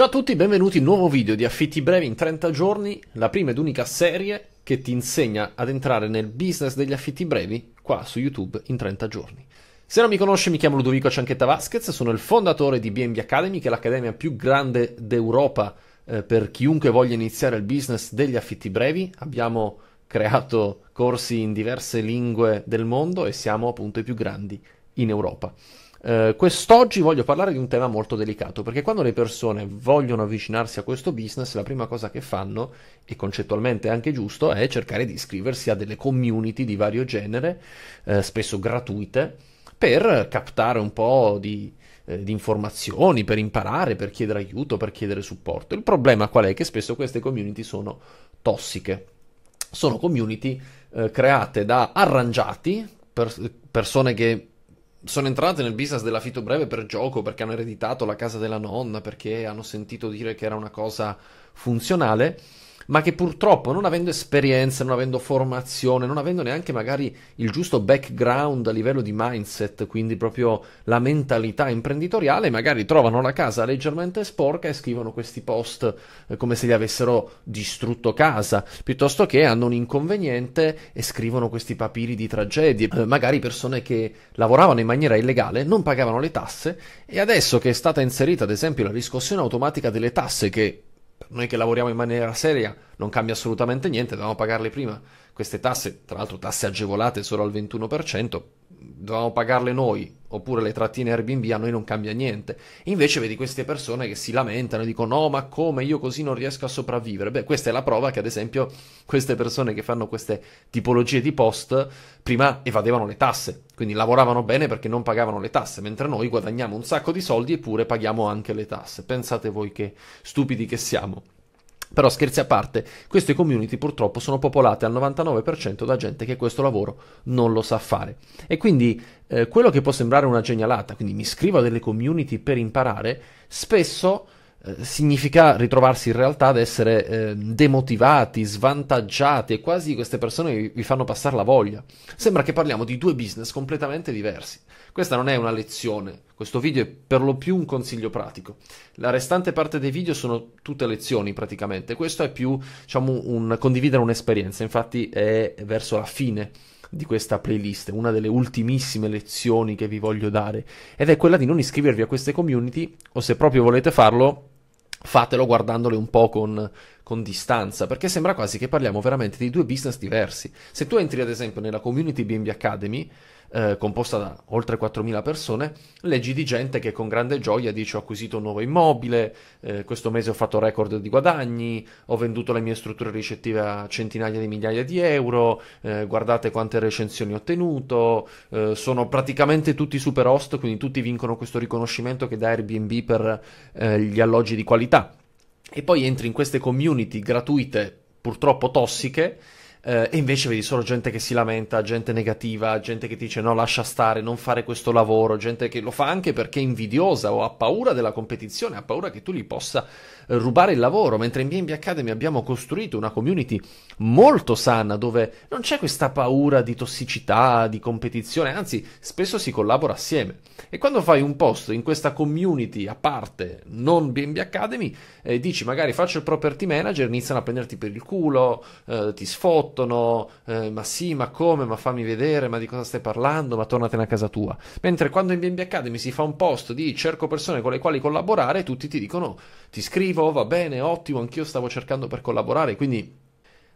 Ciao a tutti, benvenuti in un nuovo video di Affitti Brevi in 30 giorni, la prima ed unica serie che ti insegna ad entrare nel business degli affitti brevi qua su YouTube in 30 giorni. Se non mi conosci mi chiamo Ludovico Cianchetta Vasquez, sono il fondatore di BNB Academy, che è l'accademia più grande d'Europa eh, per chiunque voglia iniziare il business degli affitti brevi. Abbiamo creato corsi in diverse lingue del mondo e siamo appunto i più grandi in Europa. Uh, quest'oggi voglio parlare di un tema molto delicato, perché quando le persone vogliono avvicinarsi a questo business, la prima cosa che fanno, e concettualmente è anche giusto, è cercare di iscriversi a delle community di vario genere, uh, spesso gratuite, per captare un po' di, eh, di informazioni, per imparare, per chiedere aiuto, per chiedere supporto. Il problema qual è? Che spesso queste community sono tossiche. Sono community eh, create da arrangiati, per, persone che sono entrate nel business dell'affitto breve per gioco, perché hanno ereditato la casa della nonna, perché hanno sentito dire che era una cosa funzionale ma che purtroppo non avendo esperienza, non avendo formazione, non avendo neanche magari il giusto background a livello di mindset, quindi proprio la mentalità imprenditoriale, magari trovano la casa leggermente sporca e scrivono questi post eh, come se gli avessero distrutto casa, piuttosto che hanno un inconveniente e scrivono questi papiri di tragedie, eh, magari persone che lavoravano in maniera illegale, non pagavano le tasse e adesso che è stata inserita ad esempio la riscossione automatica delle tasse che per noi che lavoriamo in maniera seria non cambia assolutamente niente, dobbiamo pagarle prima queste tasse, tra l'altro tasse agevolate solo al 21%, dovevamo pagarle noi oppure le trattine Airbnb a noi non cambia niente. Invece vedi queste persone che si lamentano e dicono no ma come io così non riesco a sopravvivere. Beh questa è la prova che ad esempio queste persone che fanno queste tipologie di post prima evadevano le tasse, quindi lavoravano bene perché non pagavano le tasse, mentre noi guadagniamo un sacco di soldi eppure paghiamo anche le tasse. Pensate voi che stupidi che siamo. Però scherzi a parte, queste community purtroppo sono popolate al 99% da gente che questo lavoro non lo sa fare. E quindi eh, quello che può sembrare una genialata, quindi mi iscrivo a delle community per imparare, spesso eh, significa ritrovarsi in realtà ad essere eh, demotivati, svantaggiati e quasi queste persone vi, vi fanno passare la voglia. Sembra che parliamo di due business completamente diversi. Questa non è una lezione, questo video è per lo più un consiglio pratico. La restante parte dei video sono tutte lezioni praticamente, questo è più diciamo, un condividere un'esperienza, infatti è verso la fine di questa playlist, una delle ultimissime lezioni che vi voglio dare, ed è quella di non iscrivervi a queste community o se proprio volete farlo fatelo guardandole un po' con, con, distanza, perché sembra quasi che parliamo veramente di due business diversi. Se tu entri ad esempio nella Community BNB Academy, eh, composta da oltre 4.000 persone, leggi di gente che con grande gioia dice ho acquisito un nuovo immobile, eh, questo mese ho fatto record di guadagni, ho venduto le mie strutture ricettive a centinaia di migliaia di euro, eh, guardate quante recensioni ho ottenuto, eh, sono praticamente tutti super host, quindi tutti vincono questo riconoscimento che dà Airbnb per eh, gli alloggi di qualità. E poi entri in queste community gratuite, purtroppo tossiche, eh, e invece vedi solo gente che si lamenta, gente negativa, gente che ti dice no lascia stare, non fare questo lavoro, gente che lo fa anche perché è invidiosa o ha paura della competizione, ha paura che tu gli possa eh, rubare il lavoro, mentre in BNB Academy abbiamo costruito una community molto sana dove non c'è questa paura di tossicità, di competizione, anzi spesso si collabora assieme. E quando fai un post in questa community a parte, non BNB Academy, eh, dici magari faccio il property manager, iniziano a prenderti per il culo, eh, ti sfoto sfottono, eh, ma sì, ma come, ma fammi vedere, ma di cosa stai parlando, ma tornatene a casa tua. Mentre quando in BNB Academy si fa un post di cerco persone con le quali collaborare, tutti ti dicono ti scrivo, va bene, ottimo, anch'io stavo cercando per collaborare, quindi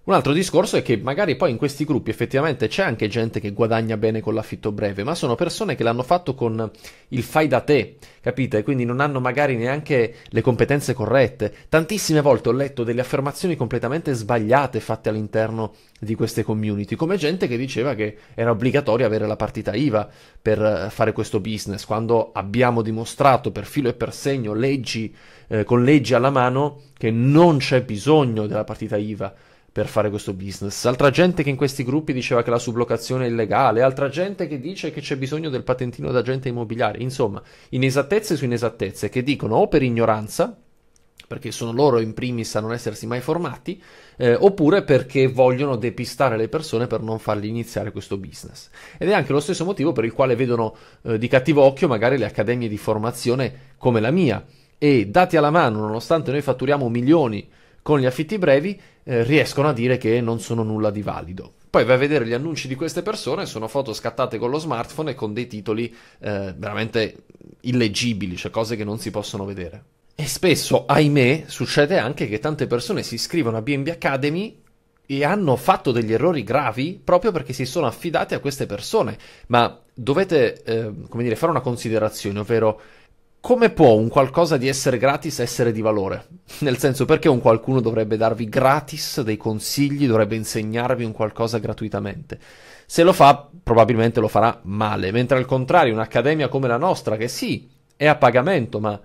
un altro discorso è che magari poi in questi gruppi effettivamente c'è anche gente che guadagna bene con l'affitto breve, ma sono persone che l'hanno fatto con il fai da te, capite? Quindi non hanno magari neanche le competenze corrette. Tantissime volte ho letto delle affermazioni completamente sbagliate fatte all'interno di queste community, come gente che diceva che era obbligatorio avere la partita IVA per eh, fare questo business, quando abbiamo dimostrato per filo e per segno leggi, eh, con leggi alla mano che non c'è bisogno della partita IVA per fare questo business. Altra gente che in questi gruppi diceva che la sublocazione è illegale, altra gente che dice che c'è bisogno del patentino da agente immobiliare. Insomma, inesattezze su inesattezze che dicono o per ignoranza, perché sono loro in primis a non essersi mai formati, eh, oppure perché vogliono depistare le persone per non fargli iniziare questo business. Ed è anche lo stesso motivo per il quale vedono eh, di cattivo occhio magari le accademie di formazione come la mia. E dati alla mano, nonostante noi fatturiamo milioni con gli affitti brevi eh, riescono a dire che non sono nulla di valido. Poi vai a vedere gli annunci di queste persone, sono foto scattate con lo smartphone e con dei titoli eh, veramente illeggibili, cioè cose che non si possono vedere. E spesso, ahimè, succede anche che tante persone si iscrivono a BNB Academy e hanno fatto degli errori gravi proprio perché si sono affidate a queste persone. Ma dovete, eh, come dire, fare una considerazione, ovvero come può un qualcosa di essere gratis essere di valore? Nel senso, perché un qualcuno dovrebbe darvi gratis dei consigli, dovrebbe insegnarvi un qualcosa gratuitamente? Se lo fa, probabilmente lo farà male, mentre al contrario, un'accademia come la nostra, che sì, è a pagamento, ma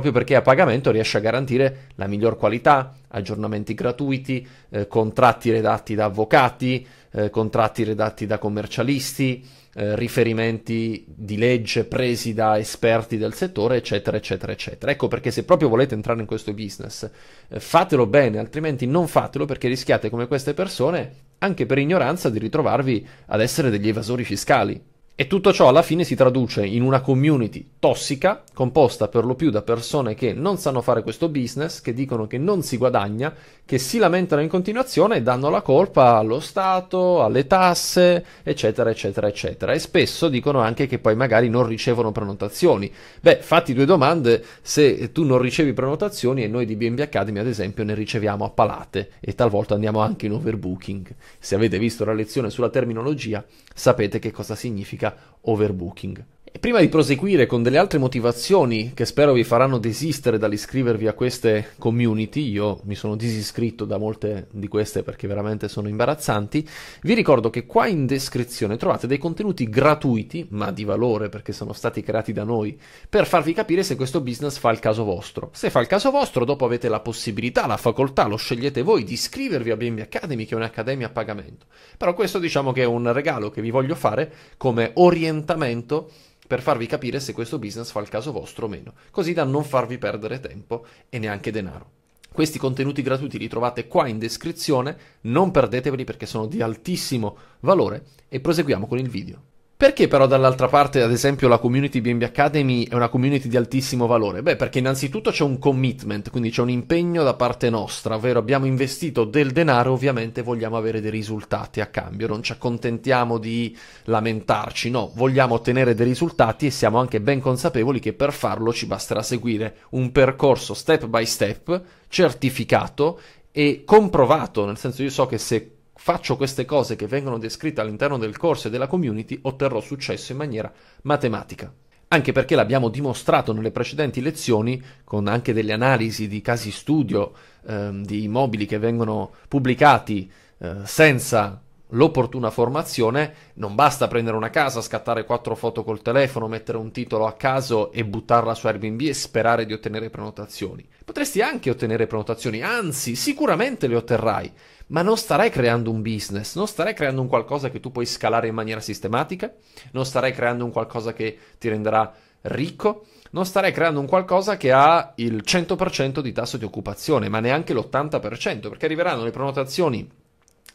proprio perché a pagamento riesce a garantire la miglior qualità, aggiornamenti gratuiti, eh, contratti redatti da avvocati, eh, contratti redatti da commercialisti, eh, riferimenti di legge presi da esperti del settore, eccetera, eccetera, eccetera. Ecco perché se proprio volete entrare in questo business, eh, fatelo bene, altrimenti non fatelo perché rischiate come queste persone, anche per ignoranza, di ritrovarvi ad essere degli evasori fiscali. E tutto ciò alla fine si traduce in una community tossica, composta per lo più da persone che non sanno fare questo business, che dicono che non si guadagna, che si lamentano in continuazione e danno la colpa allo Stato, alle tasse, eccetera, eccetera, eccetera. E spesso dicono anche che poi magari non ricevono prenotazioni. Beh, fatti due domande se tu non ricevi prenotazioni e noi di BNB Academy, ad esempio, ne riceviamo a palate e talvolta andiamo anche in overbooking. Se avete visto la lezione sulla terminologia, sapete che cosa significa overbooking prima di proseguire con delle altre motivazioni che spero vi faranno desistere dall'iscrivervi a queste community, io mi sono disiscritto da molte di queste perché veramente sono imbarazzanti, vi ricordo che qua in descrizione trovate dei contenuti gratuiti, ma di valore perché sono stati creati da noi, per farvi capire se questo business fa il caso vostro. Se fa il caso vostro, dopo avete la possibilità, la facoltà, lo scegliete voi di iscrivervi a BMB Academy, che è un'accademia a pagamento. Però questo diciamo che è un regalo che vi voglio fare come orientamento per farvi capire se questo business fa il caso vostro o meno, così da non farvi perdere tempo e neanche denaro. Questi contenuti gratuiti li trovate qua in descrizione, non perdeteveli perché sono di altissimo valore e proseguiamo con il video. Perché però dall'altra parte, ad esempio, la community BNB Academy è una community di altissimo valore? Beh, perché innanzitutto c'è un commitment, quindi c'è un impegno da parte nostra, ovvero abbiamo investito del denaro, ovviamente vogliamo avere dei risultati a cambio, non ci accontentiamo di lamentarci, no, vogliamo ottenere dei risultati e siamo anche ben consapevoli che per farlo ci basterà seguire un percorso step by step, certificato e comprovato, nel senso io so che se faccio queste cose che vengono descritte all'interno del corso e della community, otterrò successo in maniera matematica. Anche perché l'abbiamo dimostrato nelle precedenti lezioni, con anche delle analisi di casi studio ehm, di immobili che vengono pubblicati eh, senza l'opportuna formazione, non basta prendere una casa, scattare quattro foto col telefono, mettere un titolo a caso e buttarla su Airbnb e sperare di ottenere prenotazioni. Potresti anche ottenere prenotazioni, anzi, sicuramente le otterrai, ma non starai creando un business, non starai creando un qualcosa che tu puoi scalare in maniera sistematica, non starai creando un qualcosa che ti renderà ricco, non starei creando un qualcosa che ha il 100% di tasso di occupazione, ma neanche l'80%, perché arriveranno le prenotazioni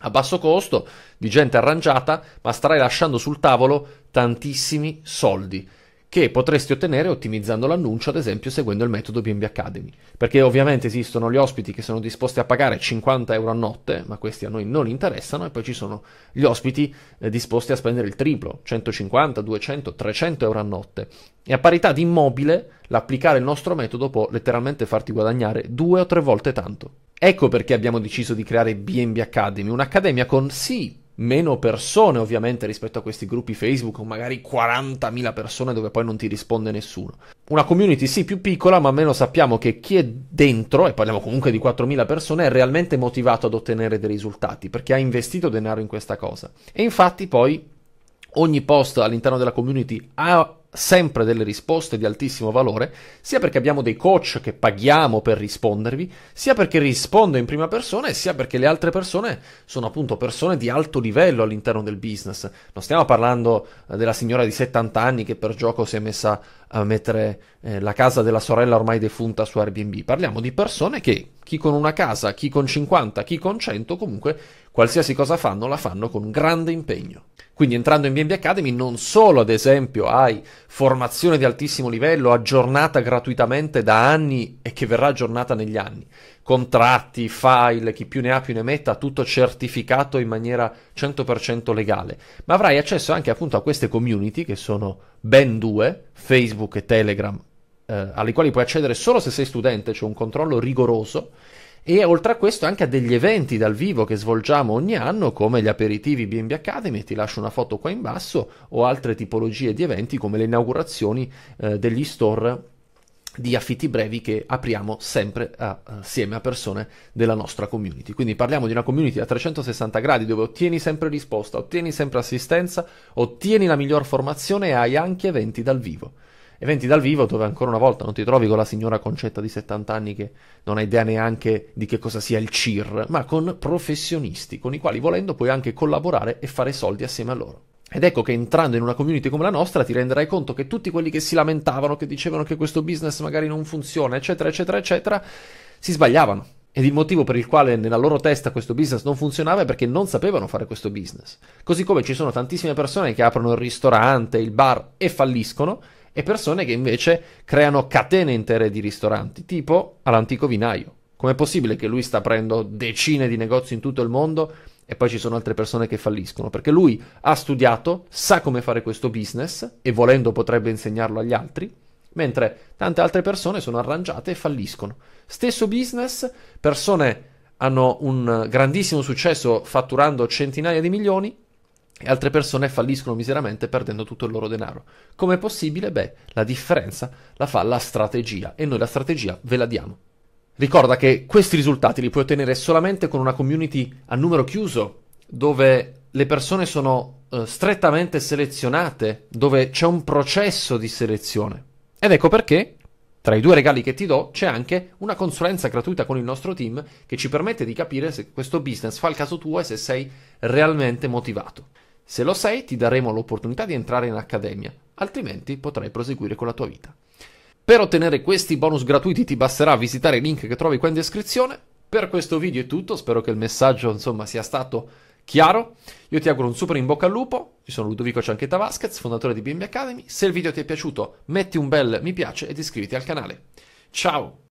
a basso costo, di gente arrangiata, ma starai lasciando sul tavolo tantissimi soldi che potresti ottenere ottimizzando l'annuncio, ad esempio seguendo il metodo BNB Academy. Perché ovviamente esistono gli ospiti che sono disposti a pagare 50 euro a notte, ma questi a noi non interessano, e poi ci sono gli ospiti eh, disposti a spendere il triplo, 150, 200, 300 euro a notte. E a parità di immobile, l'applicare il nostro metodo può letteralmente farti guadagnare due o tre volte tanto. Ecco perché abbiamo deciso di creare BNB Academy, un'accademia con sì meno persone ovviamente rispetto a questi gruppi Facebook con magari 40.000 persone dove poi non ti risponde nessuno. Una community sì più piccola, ma almeno sappiamo che chi è dentro, e parliamo comunque di 4.000 persone, è realmente motivato ad ottenere dei risultati perché ha investito denaro in questa cosa. E infatti poi ogni post all'interno della community ha sempre delle risposte di altissimo valore, sia perché abbiamo dei coach che paghiamo per rispondervi, sia perché rispondo in prima persona e sia perché le altre persone sono appunto persone di alto livello all'interno del business. Non stiamo parlando eh, della signora di 70 anni che per gioco si è messa a mettere eh, la casa della sorella ormai defunta su Airbnb, parliamo di persone che chi con una casa, chi con 50, chi con 100, comunque qualsiasi cosa fanno la fanno con grande impegno. Quindi entrando in BNB Academy non solo ad esempio hai formazione di altissimo livello aggiornata gratuitamente da anni e che verrà aggiornata negli anni, contratti, file, chi più ne ha più ne metta, tutto certificato in maniera 100% legale, ma avrai accesso anche appunto a queste community che sono ben due, Facebook e Telegram eh, alle quali puoi accedere solo se sei studente, c'è cioè un controllo rigoroso. E oltre a questo anche a degli eventi dal vivo che svolgiamo ogni anno, come gli aperitivi B&B Academy, ti lascio una foto qua in basso, o altre tipologie di eventi come le inaugurazioni eh, degli store di affitti brevi che apriamo sempre assieme a persone della nostra community. Quindi parliamo di una community a 360 gradi dove ottieni sempre risposta, ottieni sempre assistenza, ottieni la miglior formazione e hai anche eventi dal vivo eventi dal vivo dove ancora una volta non ti trovi con la signora Concetta di 70 anni che non ha idea neanche di che cosa sia il CIR, ma con professionisti con i quali volendo puoi anche collaborare e fare soldi assieme a loro. Ed ecco che entrando in una community come la nostra ti renderai conto che tutti quelli che si lamentavano, che dicevano che questo business magari non funziona, eccetera, eccetera, eccetera, si sbagliavano. Ed il motivo per il quale nella loro testa questo business non funzionava è perché non sapevano fare questo business. Così come ci sono tantissime persone che aprono il ristorante, il bar e falliscono, e persone che invece creano catene intere di ristoranti, tipo all'antico vinaio. Com'è possibile che lui sta aprendo decine di negozi in tutto il mondo e poi ci sono altre persone che falliscono? Perché lui ha studiato, sa come fare questo business e volendo potrebbe insegnarlo agli altri, mentre tante altre persone sono arrangiate e falliscono. Stesso business, persone hanno un grandissimo successo fatturando centinaia di milioni, e altre persone falliscono miseramente perdendo tutto il loro denaro. Com'è possibile? Beh, la differenza la fa la strategia e noi la strategia ve la diamo. Ricorda che questi risultati li puoi ottenere solamente con una community a numero chiuso, dove le persone sono eh, strettamente selezionate, dove c'è un processo di selezione. Ed ecco perché tra i due regali che ti do c'è anche una consulenza gratuita con il nostro team che ci permette di capire se questo business fa il caso tuo e se sei realmente motivato. Se lo sei, ti daremo l'opportunità di entrare in accademia, altrimenti potrai proseguire con la tua vita. Per ottenere questi bonus gratuiti ti basterà visitare i link che trovi qua in descrizione. Per questo video è tutto, spero che il messaggio insomma sia stato chiaro. Io ti auguro un super in bocca al lupo, io sono Ludovico Cianchetta Vasquez, fondatore di BMB Academy. Se il video ti è piaciuto metti un bel mi piace ed iscriviti al canale. Ciao!